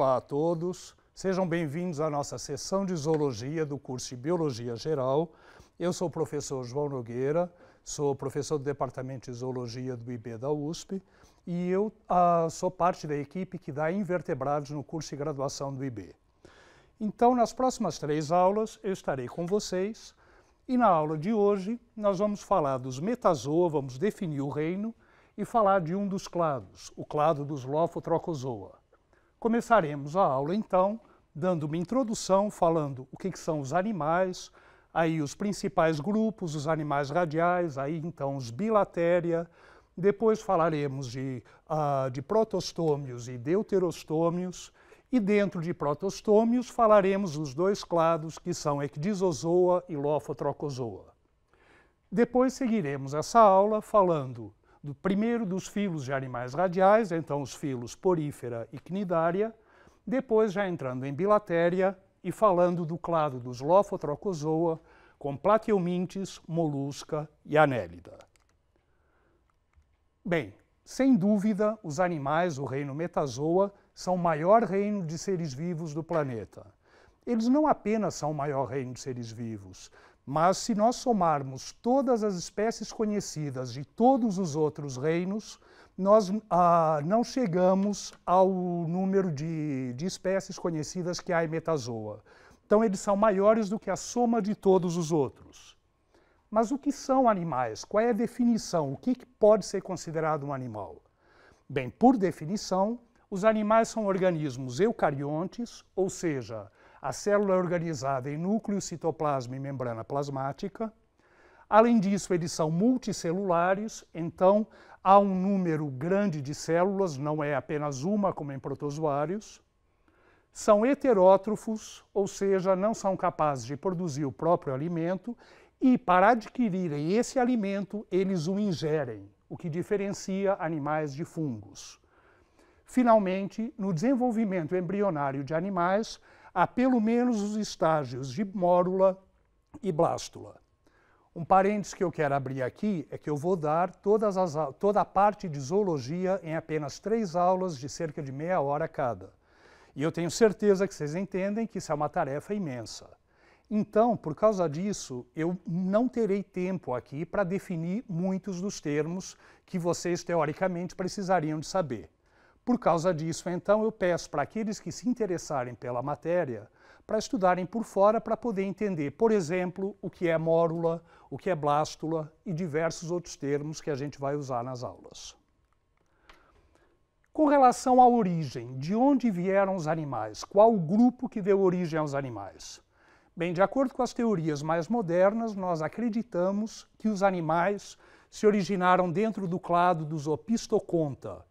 Olá a todos, sejam bem-vindos à nossa sessão de zoologia do curso de Biologia Geral. Eu sou o professor João Nogueira, sou professor do Departamento de Zoologia do IB da USP e eu ah, sou parte da equipe que dá invertebrados no curso de graduação do IB. Então, nas próximas três aulas, eu estarei com vocês e na aula de hoje nós vamos falar dos metazoa, vamos definir o reino e falar de um dos clados, o clado dos Lophotrochozoa. Começaremos a aula então dando uma introdução, falando o que, que são os animais, aí os principais grupos, os animais radiais, aí então os bilatéria. Depois falaremos de, uh, de protostômios e deuterostômios. E dentro de protostômios falaremos dos dois clados que são ecdisozoa e lofotrocozoa. Depois seguiremos essa aula falando do primeiro dos filos de animais radiais, então os filos porífera e cnidária, depois já entrando em bilatéria e falando do clado dos lofotrocozoa, com Plateumintes, Molusca e Anélida. Bem, sem dúvida, os animais do reino Metazoa são o maior reino de seres vivos do planeta. Eles não apenas são o maior reino de seres vivos, mas se nós somarmos todas as espécies conhecidas de todos os outros reinos, nós ah, não chegamos ao número de, de espécies conhecidas que há em Metazoa. Então, eles são maiores do que a soma de todos os outros. Mas o que são animais? Qual é a definição? O que pode ser considerado um animal? Bem, por definição, os animais são organismos eucariontes, ou seja, a célula é organizada em núcleo, citoplasma e membrana plasmática. Além disso, eles são multicelulares, então há um número grande de células, não é apenas uma como em protozoários. São heterótrofos, ou seja, não são capazes de produzir o próprio alimento e para adquirirem esse alimento, eles o ingerem, o que diferencia animais de fungos. Finalmente, no desenvolvimento embrionário de animais, há pelo menos os estágios de mórula e blástula. Um parênteses que eu quero abrir aqui é que eu vou dar todas as, toda a parte de zoologia em apenas três aulas de cerca de meia hora cada. E eu tenho certeza que vocês entendem que isso é uma tarefa imensa. Então, por causa disso, eu não terei tempo aqui para definir muitos dos termos que vocês teoricamente precisariam de saber. Por causa disso, então, eu peço para aqueles que se interessarem pela matéria para estudarem por fora para poder entender, por exemplo, o que é mórula, o que é blástula e diversos outros termos que a gente vai usar nas aulas. Com relação à origem, de onde vieram os animais? Qual o grupo que deu origem aos animais? Bem, de acordo com as teorias mais modernas, nós acreditamos que os animais se originaram dentro do clado dos Opistoconta,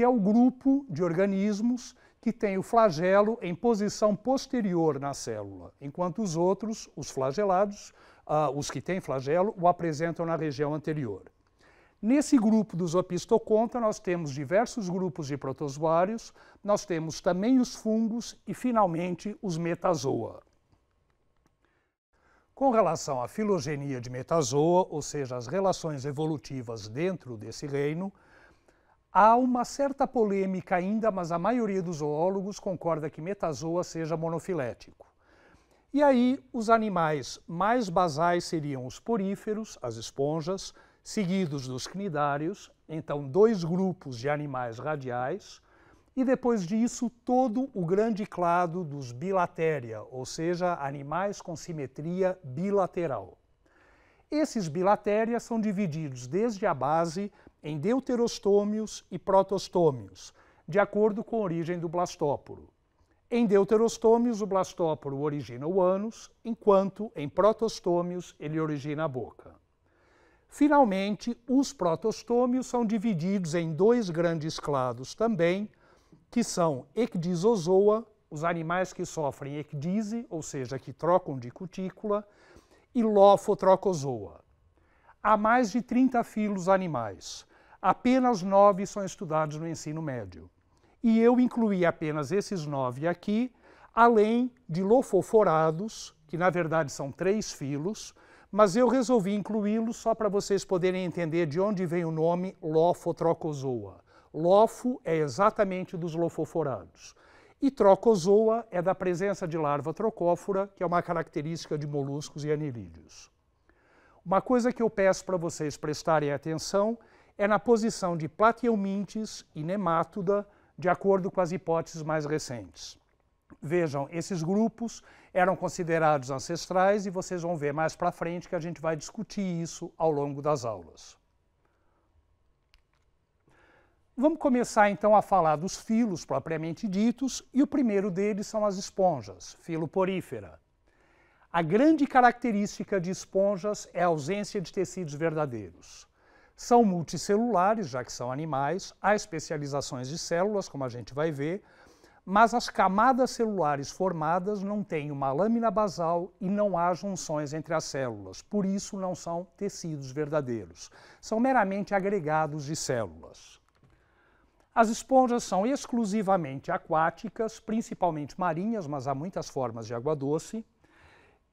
que é o grupo de organismos que tem o flagelo em posição posterior na célula, enquanto os outros, os flagelados, uh, os que têm flagelo, o apresentam na região anterior. Nesse grupo dos opistoconta, nós temos diversos grupos de protozoários, nós temos também os fungos e, finalmente, os metazoa. Com relação à filogenia de metazoa, ou seja, as relações evolutivas dentro desse reino, Há uma certa polêmica ainda, mas a maioria dos zoólogos concorda que metazoa seja monofilético. E aí, os animais mais basais seriam os poríferos, as esponjas, seguidos dos cnidários, então dois grupos de animais radiais, e depois disso todo o grande clado dos bilatéria, ou seja, animais com simetria bilateral. Esses bilatéria são divididos desde a base em deuterostômios e protostômios, de acordo com a origem do blastóporo. Em deuterostômios, o blastóporo origina o ânus, enquanto em protostômios ele origina a boca. Finalmente, os protostômios são divididos em dois grandes clados também, que são ecdisozoa, os animais que sofrem ecdise, ou seja, que trocam de cutícula, e lofotrocozoa. Há mais de 30 filos animais, apenas nove são estudados no ensino médio. E eu incluí apenas esses nove aqui, além de lofoforados, que na verdade são três filos, mas eu resolvi incluí-los só para vocês poderem entender de onde vem o nome Lofotrocozoa. Lofo é exatamente dos lofoforados. E trocozoa é da presença de larva trocófora, que é uma característica de moluscos e anelídeos. Uma coisa que eu peço para vocês prestarem atenção é na posição de Plateumintes e Nemátoda, de acordo com as hipóteses mais recentes. Vejam, esses grupos eram considerados ancestrais e vocês vão ver mais para frente que a gente vai discutir isso ao longo das aulas. Vamos começar então a falar dos filos propriamente ditos, e o primeiro deles são as esponjas, filo porífera. A grande característica de esponjas é a ausência de tecidos verdadeiros. São multicelulares, já que são animais, há especializações de células, como a gente vai ver, mas as camadas celulares formadas não têm uma lâmina basal e não há junções entre as células, por isso não são tecidos verdadeiros. São meramente agregados de células. As esponjas são exclusivamente aquáticas, principalmente marinhas, mas há muitas formas de água doce,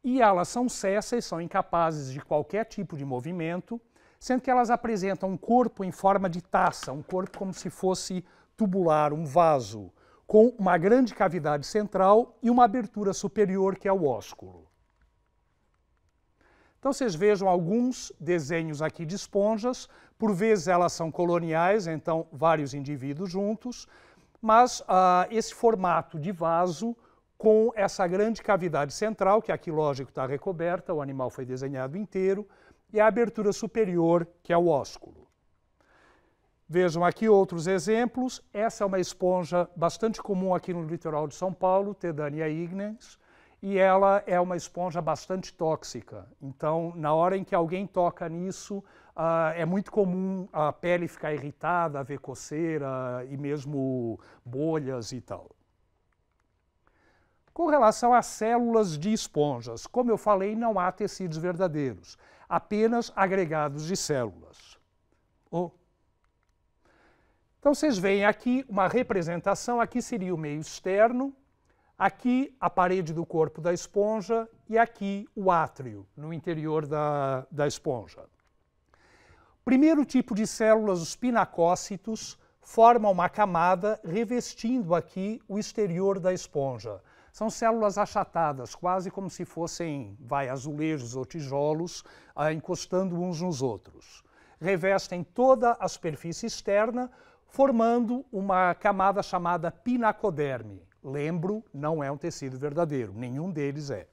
e elas são césseis, são incapazes de qualquer tipo de movimento, sendo que elas apresentam um corpo em forma de taça, um corpo como se fosse tubular, um vaso, com uma grande cavidade central e uma abertura superior que é o ósculo. Então vocês vejam alguns desenhos aqui de esponjas, por vezes elas são coloniais, então vários indivíduos juntos, mas ah, esse formato de vaso com essa grande cavidade central, que aqui, lógico, está recoberta, o animal foi desenhado inteiro, e a abertura superior, que é o ósculo. Vejam aqui outros exemplos. Essa é uma esponja bastante comum aqui no litoral de São Paulo, Tedania ignens, e ela é uma esponja bastante tóxica. Então, na hora em que alguém toca nisso, Uh, é muito comum a pele ficar irritada, haver coceira e mesmo bolhas e tal. Com relação às células de esponjas, como eu falei, não há tecidos verdadeiros apenas agregados de células. Oh. Então vocês veem aqui uma representação, aqui seria o meio externo, aqui a parede do corpo da esponja e aqui o átrio no interior da, da esponja. Primeiro tipo de células, os pinacócitos, formam uma camada revestindo aqui o exterior da esponja. São células achatadas, quase como se fossem vai, azulejos ou tijolos ah, encostando uns nos outros. Revestem toda a superfície externa, formando uma camada chamada pinacoderme. Lembro, não é um tecido verdadeiro, nenhum deles é.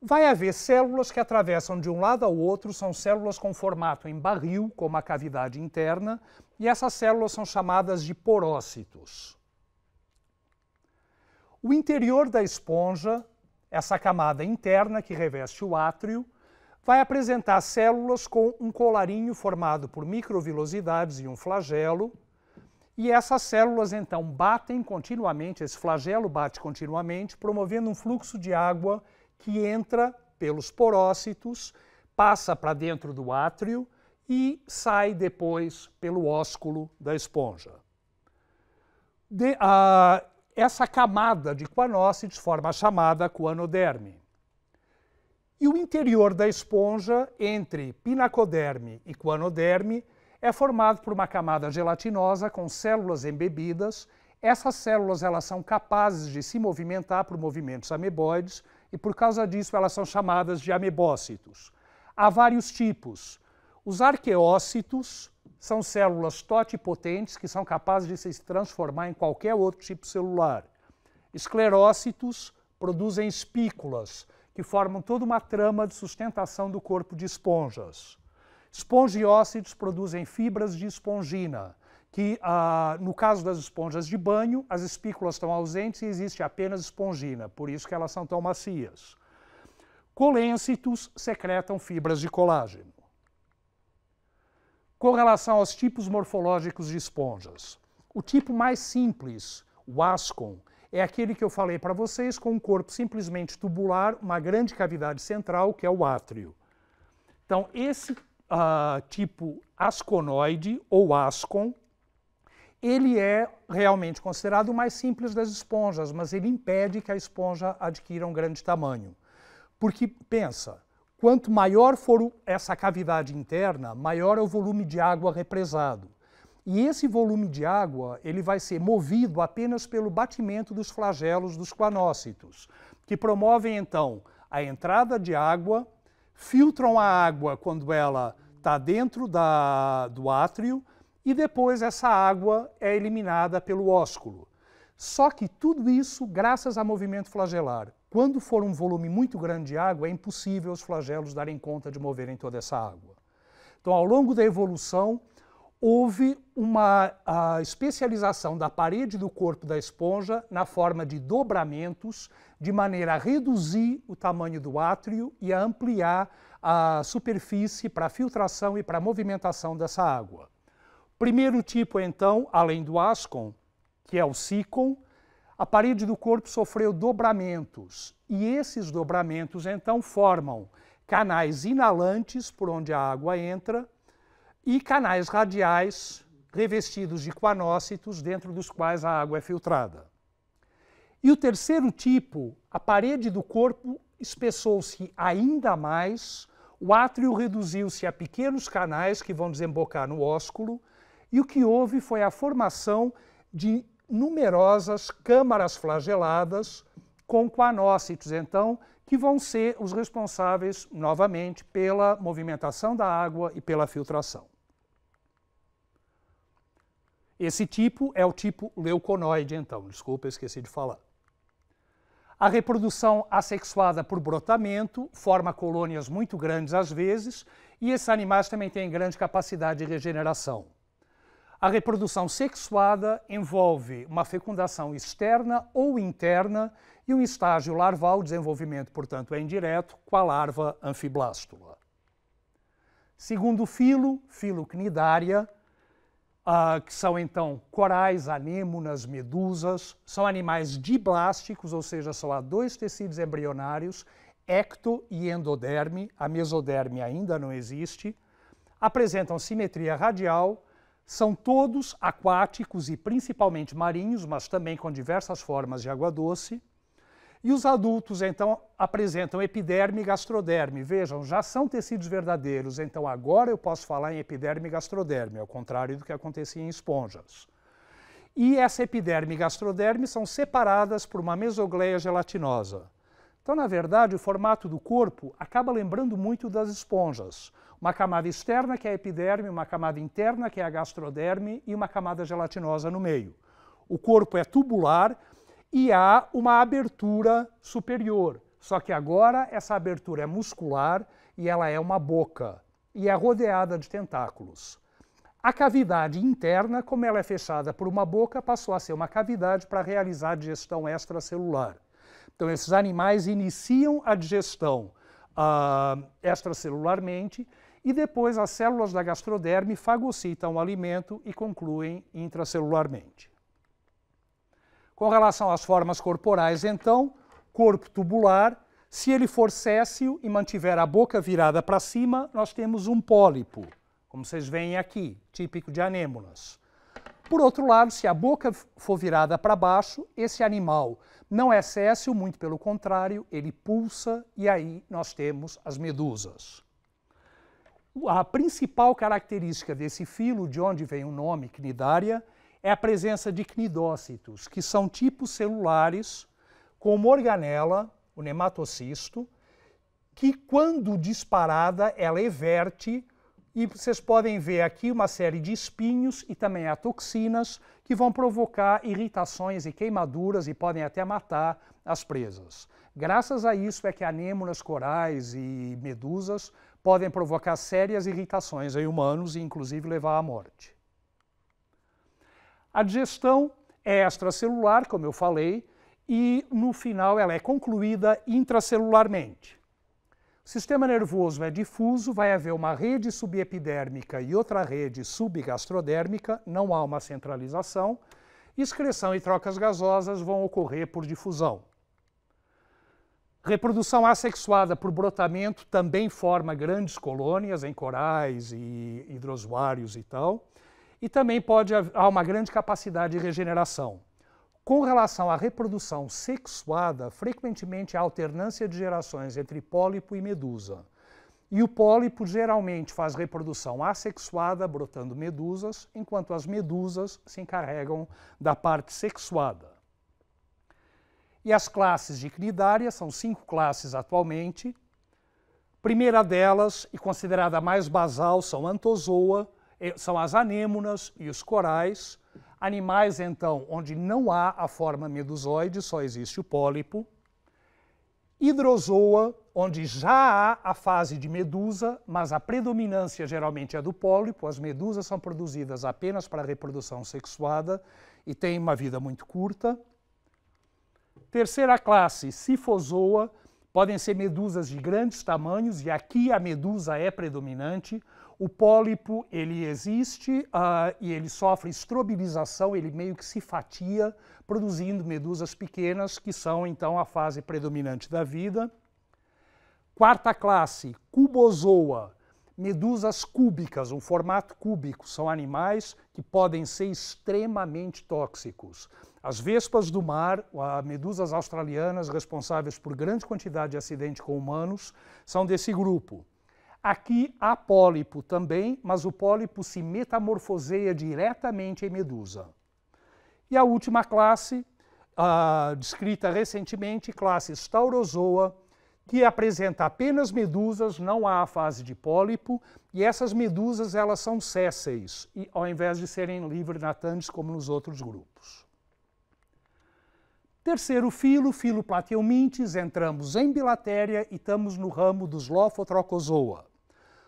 Vai haver células que atravessam de um lado ao outro, são células com formato em barril, como a cavidade interna, e essas células são chamadas de porócitos. O interior da esponja, essa camada interna que reveste o átrio, vai apresentar células com um colarinho formado por microvilosidades e um flagelo. E essas células então batem continuamente, esse flagelo bate continuamente, promovendo um fluxo de água que entra pelos porócitos, passa para dentro do átrio e sai depois pelo ósculo da esponja. De, ah, essa camada de quanócitos forma a chamada quanoderme. E o interior da esponja, entre pinacoderme e quanoderme, é formado por uma camada gelatinosa com células embebidas. Essas células elas são capazes de se movimentar por movimentos ameboides e, por causa disso, elas são chamadas de amebócitos. Há vários tipos. Os arqueócitos, são células totipotentes que são capazes de se transformar em qualquer outro tipo celular. Esclerócitos produzem espículas, que formam toda uma trama de sustentação do corpo de esponjas. Espongiócitos produzem fibras de espongina, que, ah, no caso das esponjas de banho, as espículas estão ausentes e existe apenas espongina, por isso que elas são tão macias. Colêncitos secretam fibras de colágeno com relação aos tipos morfológicos de esponjas. O tipo mais simples, o ascon, é aquele que eu falei para vocês, com um corpo simplesmente tubular, uma grande cavidade central, que é o átrio. Então, esse uh, tipo asconoide, ou ascon, ele é realmente considerado o mais simples das esponjas, mas ele impede que a esponja adquira um grande tamanho. Porque, pensa, Quanto maior for essa cavidade interna, maior é o volume de água represado. E esse volume de água ele vai ser movido apenas pelo batimento dos flagelos dos quanócitos, que promovem então a entrada de água, filtram a água quando ela está dentro da, do átrio e depois essa água é eliminada pelo ósculo. Só que tudo isso graças a movimento flagelar. Quando for um volume muito grande de água, é impossível os flagelos darem conta de moverem toda essa água. Então, ao longo da evolução, houve uma especialização da parede do corpo da esponja na forma de dobramentos, de maneira a reduzir o tamanho do átrio e a ampliar a superfície para filtração e para movimentação dessa água. Primeiro tipo, então, além do ascon, que é o sicon, a parede do corpo sofreu dobramentos e esses dobramentos então formam canais inalantes por onde a água entra e canais radiais revestidos de quanócitos dentro dos quais a água é filtrada. E o terceiro tipo, a parede do corpo espessou-se ainda mais, o átrio reduziu-se a pequenos canais que vão desembocar no ósculo, e o que houve foi a formação de numerosas câmaras flageladas com quanócitos, então, que vão ser os responsáveis, novamente, pela movimentação da água e pela filtração. Esse tipo é o tipo leuconoide, então, desculpa, esqueci de falar. A reprodução assexuada por brotamento forma colônias muito grandes às vezes, e esses animais também têm grande capacidade de regeneração. A reprodução sexuada envolve uma fecundação externa ou interna e um estágio larval, o desenvolvimento, portanto, é indireto, com a larva anfiblástula. Segundo filo, filo uh, que são então corais, anêmonas, medusas, são animais diblásticos, ou seja, só há dois tecidos embrionários, ecto e endoderme, a mesoderme ainda não existe, apresentam simetria radial, são todos aquáticos e principalmente marinhos, mas também com diversas formas de água doce. E os adultos, então, apresentam epiderme e gastroderme. Vejam, já são tecidos verdadeiros, então agora eu posso falar em epiderme e gastroderme, ao contrário do que acontecia em esponjas. E essa epiderme e gastroderme são separadas por uma mesogleia gelatinosa. Então, na verdade, o formato do corpo acaba lembrando muito das esponjas. Uma camada externa, que é a epiderme, uma camada interna, que é a gastroderme, e uma camada gelatinosa no meio. O corpo é tubular e há uma abertura superior. Só que agora essa abertura é muscular e ela é uma boca e é rodeada de tentáculos. A cavidade interna, como ela é fechada por uma boca, passou a ser uma cavidade para realizar a digestão extracelular. Então, esses animais iniciam a digestão ah, extracelularmente e depois as células da gastroderme fagocitam o alimento e concluem intracelularmente. Com relação às formas corporais, então, corpo tubular, se ele for céssio e mantiver a boca virada para cima, nós temos um pólipo, como vocês veem aqui, típico de anêmonas. Por outro lado, se a boca for virada para baixo, esse animal não é céssio, muito pelo contrário, ele pulsa e aí nós temos as medusas. A principal característica desse filo, de onde vem o nome cnidária, é a presença de cnidócitos, que são tipos celulares com organela, o nematocisto, que quando disparada ela everte e vocês podem ver aqui uma série de espinhos e também há toxinas que vão provocar irritações e queimaduras e podem até matar as presas. Graças a isso é que anêmonas, corais e medusas podem provocar sérias irritações em humanos e, inclusive, levar à morte. A digestão é extracelular, como eu falei, e no final ela é concluída intracelularmente. O sistema nervoso é difuso, vai haver uma rede subepidérmica e outra rede subgastrodérmica, não há uma centralização. Excreção e trocas gasosas vão ocorrer por difusão. Reprodução assexuada por brotamento também forma grandes colônias em corais e hidrozoários e tal. E também pode há uma grande capacidade de regeneração. Com relação à reprodução sexuada, frequentemente há alternância de gerações entre pólipo e medusa. E o pólipo geralmente faz reprodução assexuada, brotando medusas, enquanto as medusas se encarregam da parte sexuada. E as classes de cnidária são cinco classes atualmente. Primeira delas, e considerada mais basal, são antozoa, eh, são as anêmonas e os corais, animais então onde não há a forma medusoide, só existe o pólipo. Hidrozoa, onde já há a fase de medusa, mas a predominância geralmente é do pólipo, as medusas são produzidas apenas para reprodução sexuada e têm uma vida muito curta. Terceira classe, cifozoa, podem ser medusas de grandes tamanhos, e aqui a medusa é predominante. O pólipo, ele existe uh, e ele sofre estrobilização, ele meio que se fatia, produzindo medusas pequenas, que são então a fase predominante da vida. Quarta classe, cubozoa. Medusas cúbicas, um formato cúbico, são animais que podem ser extremamente tóxicos. As vespas do mar, medusas australianas responsáveis por grande quantidade de acidente com humanos, são desse grupo. Aqui há pólipo também, mas o pólipo se metamorfoseia diretamente em medusa. E a última classe, ah, descrita recentemente, classe Staurozoa, que apresenta apenas medusas, não há a fase de pólipo, e essas medusas elas são sésseis, ao invés de serem livre-natantes como nos outros grupos. Terceiro filo, filo Plateumintes, entramos em bilatéria e estamos no ramo dos Lofotrocozoa.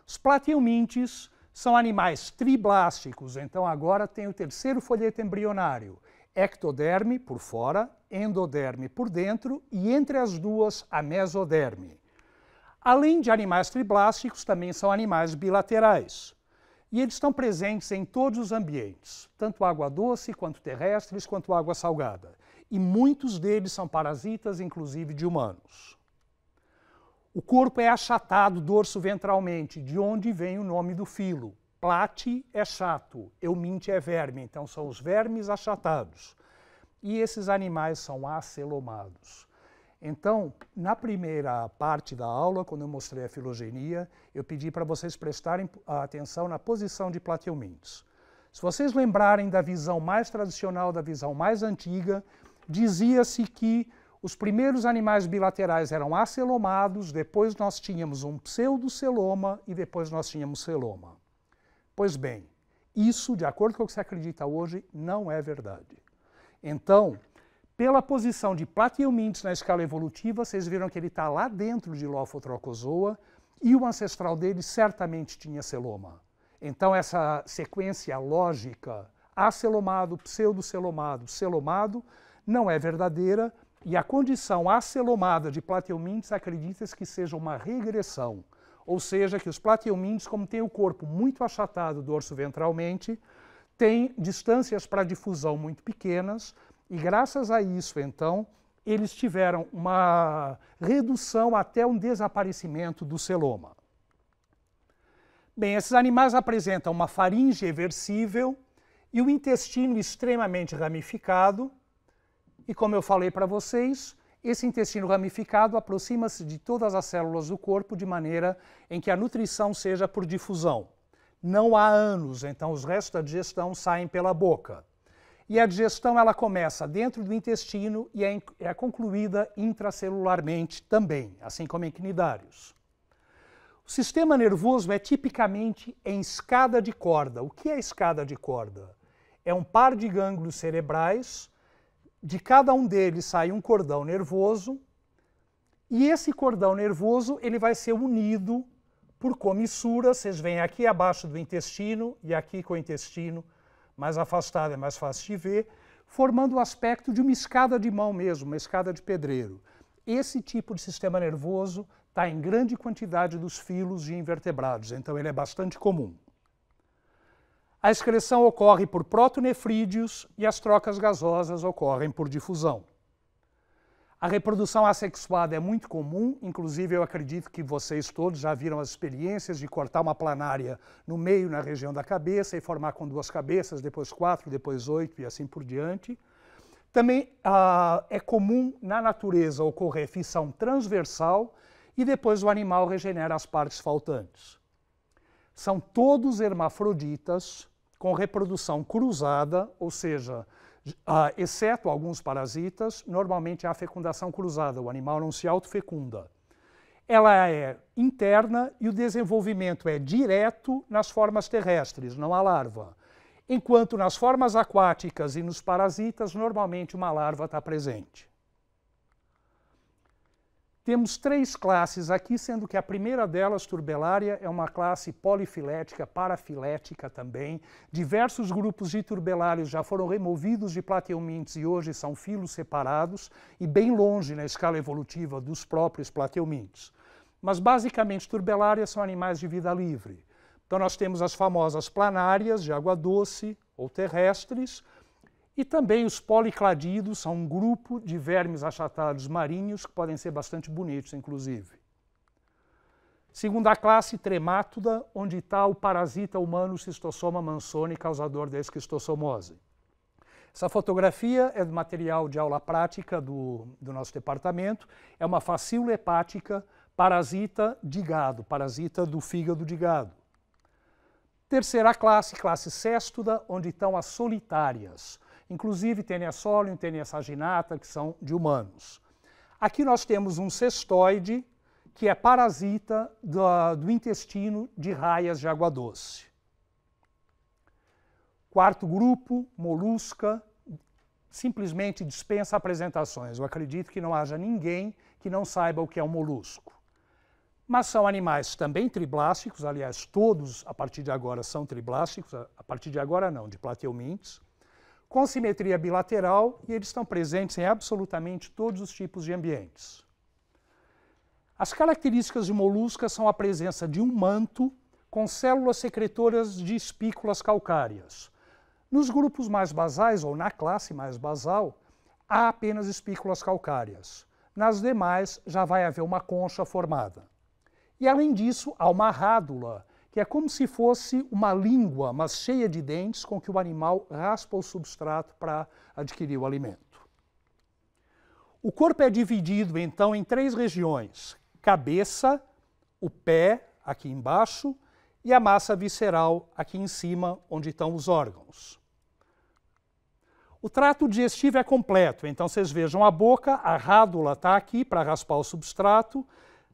Os Plateumintes são animais triblásticos, então agora tem o terceiro folheto embrionário ectoderme por fora, endoderme por dentro e entre as duas a mesoderme. Além de animais triblásticos, também são animais bilaterais. E eles estão presentes em todos os ambientes, tanto água doce, quanto terrestres, quanto água salgada. E muitos deles são parasitas, inclusive de humanos. O corpo é achatado dorso-ventralmente, de onde vem o nome do filo, Plate é chato, euminte é verme, então são os vermes achatados. E esses animais são acelomados. Então, na primeira parte da aula, quando eu mostrei a filogenia, eu pedi para vocês prestarem atenção na posição de plateumintes. Se vocês lembrarem da visão mais tradicional, da visão mais antiga, dizia-se que os primeiros animais bilaterais eram acelomados, depois nós tínhamos um pseudoceloma e depois nós tínhamos celoma. Pois bem, isso, de acordo com o que se acredita hoje, não é verdade. Então, pela posição de Platyhelminthes na escala evolutiva, vocês viram que ele está lá dentro de Lofotrocozoa e o ancestral dele certamente tinha celoma. Então, essa sequência lógica, acelomado, pseudocelomado, celomado, não é verdadeira e a condição acelomada de Platyhelminthes acredita-se que seja uma regressão ou seja, que os plateumindes, como têm o corpo muito achatado dorso ventralmente, têm distâncias para difusão muito pequenas, e graças a isso, então, eles tiveram uma redução até um desaparecimento do celoma. Bem, esses animais apresentam uma faringe eversível e o intestino extremamente ramificado, e como eu falei para vocês, esse intestino ramificado aproxima-se de todas as células do corpo de maneira em que a nutrição seja por difusão. Não há anos, então os restos da digestão saem pela boca. E a digestão ela começa dentro do intestino e é, é concluída intracelularmente também, assim como em cnidários. O sistema nervoso é tipicamente em escada de corda. O que é escada de corda? É um par de gânglios cerebrais de cada um deles sai um cordão nervoso, e esse cordão nervoso ele vai ser unido por comissuras, vocês veem aqui abaixo do intestino e aqui com o intestino mais afastado, é mais fácil de ver, formando o aspecto de uma escada de mão mesmo, uma escada de pedreiro. Esse tipo de sistema nervoso está em grande quantidade dos filos de invertebrados, então ele é bastante comum. A excreção ocorre por protonefrídeos e as trocas gasosas ocorrem por difusão. A reprodução assexuada é muito comum, inclusive eu acredito que vocês todos já viram as experiências de cortar uma planária no meio, na região da cabeça, e formar com duas cabeças, depois quatro, depois oito e assim por diante. Também ah, é comum na natureza ocorrer fissão transversal e depois o animal regenera as partes faltantes são todos hermafroditas com reprodução cruzada, ou seja, Uh, exceto alguns parasitas, normalmente há fecundação cruzada, o animal não se autofecunda. Ela é interna e o desenvolvimento é direto nas formas terrestres, não há larva. Enquanto nas formas aquáticas e nos parasitas, normalmente uma larva está presente. Temos três classes aqui, sendo que a primeira delas, turbelária, é uma classe polifilética, parafilética também. Diversos grupos de turbelários já foram removidos de plateumintes e hoje são filos separados e bem longe na escala evolutiva dos próprios plateumintes. Mas basicamente turbelárias são animais de vida livre. Então nós temos as famosas planárias de água doce ou terrestres, e também os policladidos são um grupo de vermes achatados marinhos que podem ser bastante bonitos, inclusive. Segunda classe, tremátoda, onde está o parasita humano cistossoma mansoni, causador da esquistossomose. Essa fotografia é do material de aula prática do, do nosso departamento. É uma facílula hepática parasita de gado, parasita do fígado de gado. Terceira classe, classe séstuda, onde estão as solitárias inclusive tênia solium, tênia saginata, que são de humanos. Aqui nós temos um cestoide, que é parasita do, do intestino de raias de água doce. Quarto grupo, molusca, simplesmente dispensa apresentações. Eu acredito que não haja ninguém que não saiba o que é um molusco. Mas são animais também triblásticos, aliás, todos a partir de agora são triblásticos, a partir de agora não, de plateumintes com simetria bilateral e eles estão presentes em absolutamente todos os tipos de ambientes. As características de moluscas são a presença de um manto com células secretoras de espículas calcárias. Nos grupos mais basais, ou na classe mais basal, há apenas espículas calcárias. Nas demais, já vai haver uma concha formada. E além disso, há uma rádula, que é como se fosse uma língua, mas cheia de dentes, com que o animal raspa o substrato para adquirir o alimento. O corpo é dividido então em três regiões: cabeça, o pé, aqui embaixo, e a massa visceral, aqui em cima, onde estão os órgãos. O trato digestivo é completo, então vocês vejam a boca, a rádula está aqui para raspar o substrato,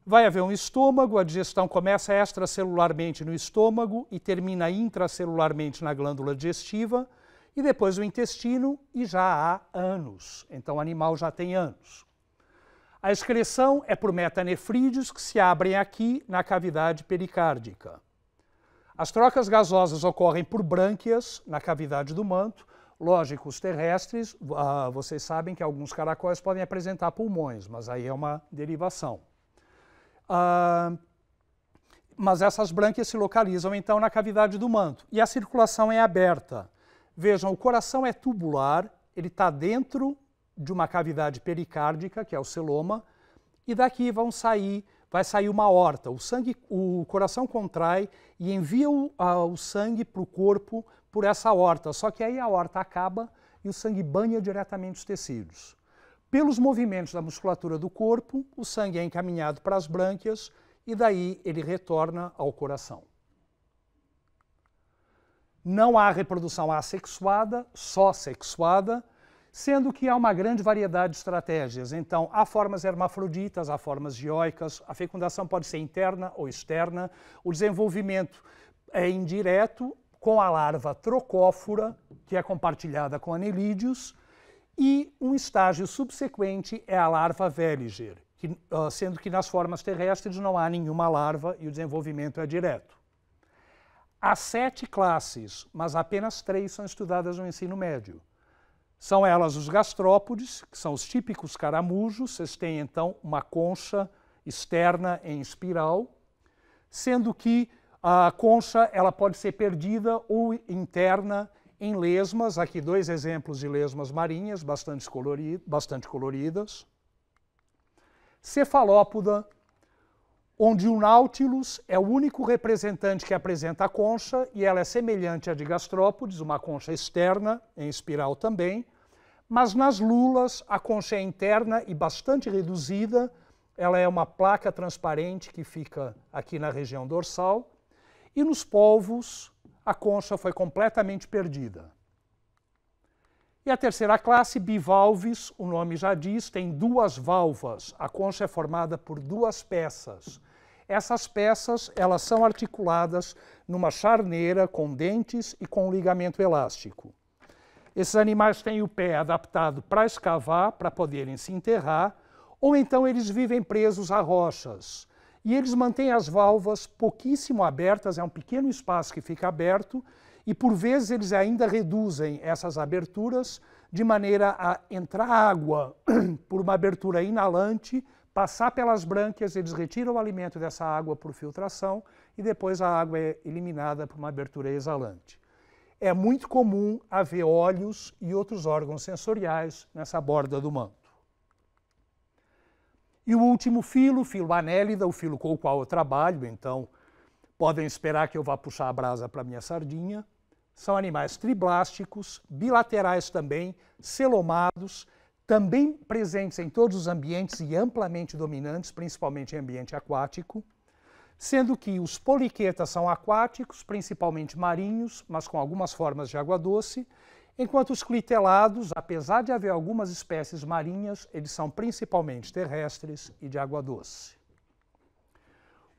Vai haver um estômago, a digestão começa extracelularmente no estômago e termina intracelularmente na glândula digestiva, e depois o intestino, e já há anos. Então o animal já tem anos. A excreção é por metanefrídeos que se abrem aqui na cavidade pericárdica. As trocas gasosas ocorrem por brânquias na cavidade do manto, Lógico, os terrestres, uh, vocês sabem que alguns caracóis podem apresentar pulmões, mas aí é uma derivação. Ah, mas essas brânquias se localizam então na cavidade do manto e a circulação é aberta. Vejam, o coração é tubular, ele está dentro de uma cavidade pericárdica, que é o celoma, e daqui vão sair, vai sair uma horta. O sangue, o coração contrai e envia o, a, o sangue para o corpo por essa horta. Só que aí a horta acaba e o sangue banha diretamente os tecidos. Pelos movimentos da musculatura do corpo, o sangue é encaminhado para as brânquias e daí ele retorna ao coração. Não há reprodução assexuada, só sexuada, sendo que há uma grande variedade de estratégias. Então, há formas hermafroditas, há formas dioicas, a fecundação pode ser interna ou externa, o desenvolvimento é indireto com a larva trocófora, que é compartilhada com anelídeos, e um estágio subsequente é a larva veliger, que, uh, sendo que nas formas terrestres não há nenhuma larva e o desenvolvimento é direto. Há sete classes, mas apenas três são estudadas no ensino médio. São elas os gastrópodes, que são os típicos caramujos, vocês têm então uma concha externa em espiral, sendo que a concha ela pode ser perdida ou interna em lesmas, aqui dois exemplos de lesmas marinhas, bastante, bastante coloridas. Cefalópoda, onde o Nautilus é o único representante que apresenta a concha, e ela é semelhante à de Gastrópodes, uma concha externa, em espiral também, mas nas lulas a concha é interna e bastante reduzida, ela é uma placa transparente que fica aqui na região dorsal, e nos polvos a concha foi completamente perdida. E a terceira classe, bivalves, o nome já diz, tem duas valvas. A concha é formada por duas peças. Essas peças, elas são articuladas numa charneira com dentes e com ligamento elástico. Esses animais têm o pé adaptado para escavar, para poderem se enterrar, ou então eles vivem presos a rochas e eles mantêm as válvulas pouquíssimo abertas, é um pequeno espaço que fica aberto, e por vezes eles ainda reduzem essas aberturas de maneira a entrar água por uma abertura inalante, passar pelas brânquias, eles retiram o alimento dessa água por filtração e depois a água é eliminada por uma abertura exalante. É muito comum haver olhos e outros órgãos sensoriais nessa borda do manto. E o último filo, o filo anélida, o filo com o qual eu trabalho, então podem esperar que eu vá puxar a brasa para minha sardinha, são animais triblásticos, bilaterais também, celomados, também presentes em todos os ambientes e amplamente dominantes, principalmente em ambiente aquático, sendo que os poliquetas são aquáticos, principalmente marinhos, mas com algumas formas de água doce, Enquanto os clitelados, apesar de haver algumas espécies marinhas, eles são principalmente terrestres e de água doce.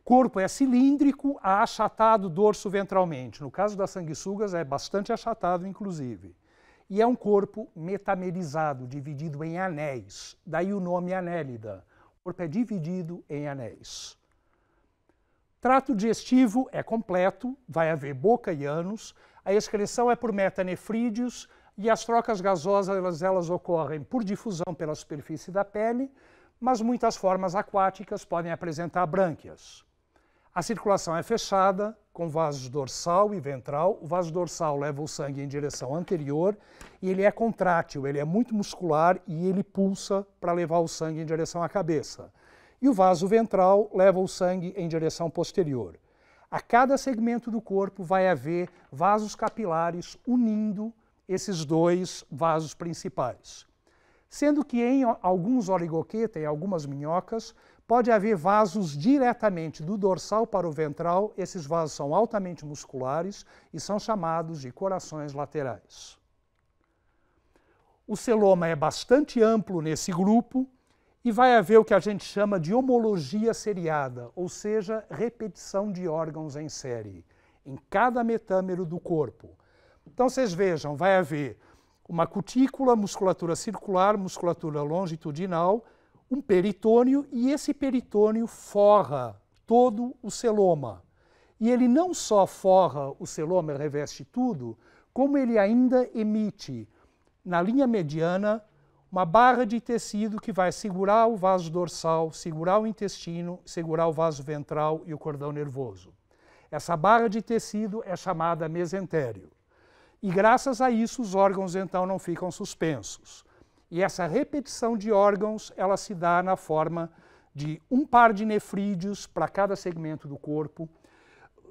O corpo é cilíndrico achatado dorso ventralmente. No caso das sanguessugas, é bastante achatado, inclusive. E é um corpo metamerizado, dividido em anéis. Daí o nome anélida. O corpo é dividido em anéis. Trato digestivo é completo, vai haver boca e ânus, a excreção é por metanefrídeos e as trocas gasosas elas, elas ocorrem por difusão pela superfície da pele, mas muitas formas aquáticas podem apresentar brânquias. A circulação é fechada, com vasos dorsal e ventral. O vaso dorsal leva o sangue em direção anterior e ele é contrátil, ele é muito muscular e ele pulsa para levar o sangue em direção à cabeça. E o vaso ventral leva o sangue em direção posterior. A cada segmento do corpo vai haver vasos capilares unindo esses dois vasos principais. Sendo que em alguns oligoqueta, em algumas minhocas, pode haver vasos diretamente do dorsal para o ventral, esses vasos são altamente musculares e são chamados de corações laterais. O celoma é bastante amplo nesse grupo, e vai haver o que a gente chama de homologia seriada, ou seja, repetição de órgãos em série, em cada metâmero do corpo. Então vocês vejam, vai haver uma cutícula, musculatura circular, musculatura longitudinal, um peritônio e esse peritônio forra todo o celoma. E ele não só forra o celoma ele reveste tudo, como ele ainda emite na linha mediana uma barra de tecido que vai segurar o vaso dorsal, segurar o intestino, segurar o vaso ventral e o cordão nervoso. Essa barra de tecido é chamada mesentério. E graças a isso os órgãos então não ficam suspensos. E essa repetição de órgãos, ela se dá na forma de um par de nefrídeos para cada segmento do corpo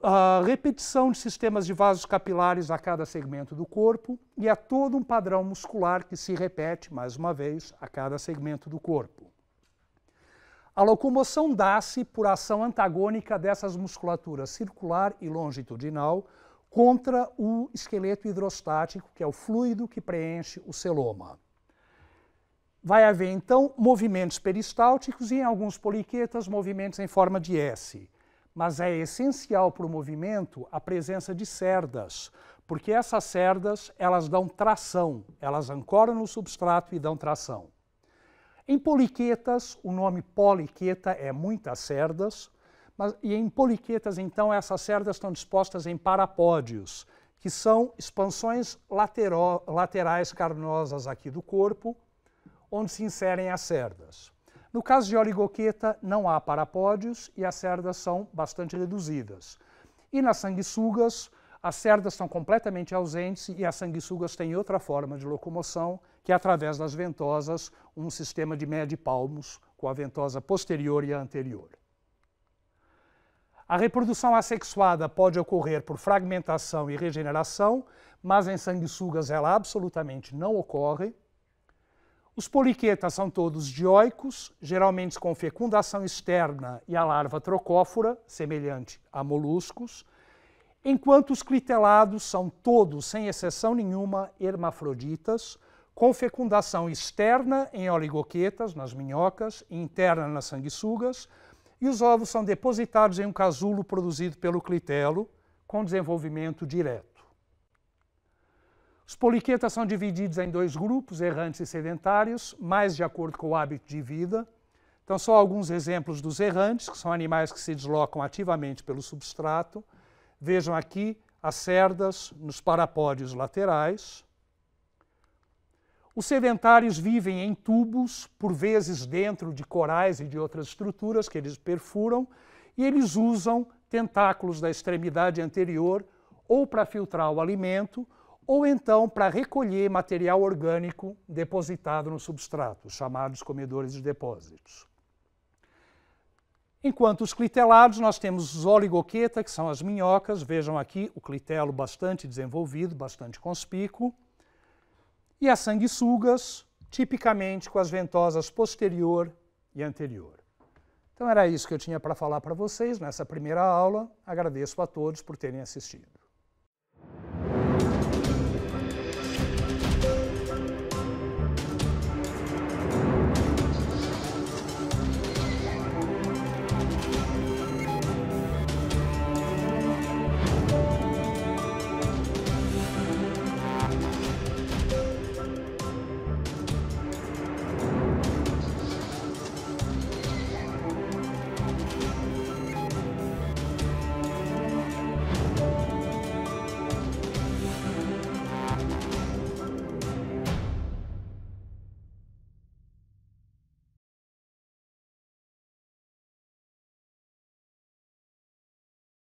a repetição de sistemas de vasos capilares a cada segmento do corpo e a todo um padrão muscular que se repete, mais uma vez, a cada segmento do corpo. A locomoção dá-se por ação antagônica dessas musculaturas circular e longitudinal contra o esqueleto hidrostático, que é o fluido que preenche o celoma. Vai haver, então, movimentos peristálticos e, em alguns poliquetas, movimentos em forma de S mas é essencial para o movimento a presença de cerdas, porque essas cerdas elas dão tração, elas ancoram no substrato e dão tração. Em poliquetas, o nome poliqueta é muitas cerdas, mas, e em poliquetas, então, essas cerdas estão dispostas em parapódios, que são expansões lateral, laterais carnosas aqui do corpo, onde se inserem as cerdas. No caso de oligoqueta, não há parapódios e as cerdas são bastante reduzidas. E nas sanguessugas, as cerdas são completamente ausentes e as sanguessugas têm outra forma de locomoção, que é através das ventosas, um sistema de média de palmos com a ventosa posterior e a anterior. A reprodução assexuada pode ocorrer por fragmentação e regeneração, mas em sanguessugas ela absolutamente não ocorre. Os poliquetas são todos dioicos, geralmente com fecundação externa e a larva trocófora, semelhante a moluscos, enquanto os clitelados são todos, sem exceção nenhuma, hermafroditas, com fecundação externa em oligoquetas, nas minhocas, e interna nas sanguessugas, e os ovos são depositados em um casulo produzido pelo clitelo, com desenvolvimento direto. Os poliquetas são divididos em dois grupos, errantes e sedentários, mais de acordo com o hábito de vida. Então, só alguns exemplos dos errantes, que são animais que se deslocam ativamente pelo substrato. Vejam aqui as cerdas nos parapódios laterais. Os sedentários vivem em tubos, por vezes dentro de corais e de outras estruturas que eles perfuram, e eles usam tentáculos da extremidade anterior ou para filtrar o alimento ou então para recolher material orgânico depositado no substrato, chamados comedores de depósitos. Enquanto os clitelados, nós temos os oligoqueta, que são as minhocas, vejam aqui o clitelo bastante desenvolvido, bastante conspícuo, e as sanguessugas, tipicamente com as ventosas posterior e anterior. Então era isso que eu tinha para falar para vocês nessa primeira aula. Agradeço a todos por terem assistido.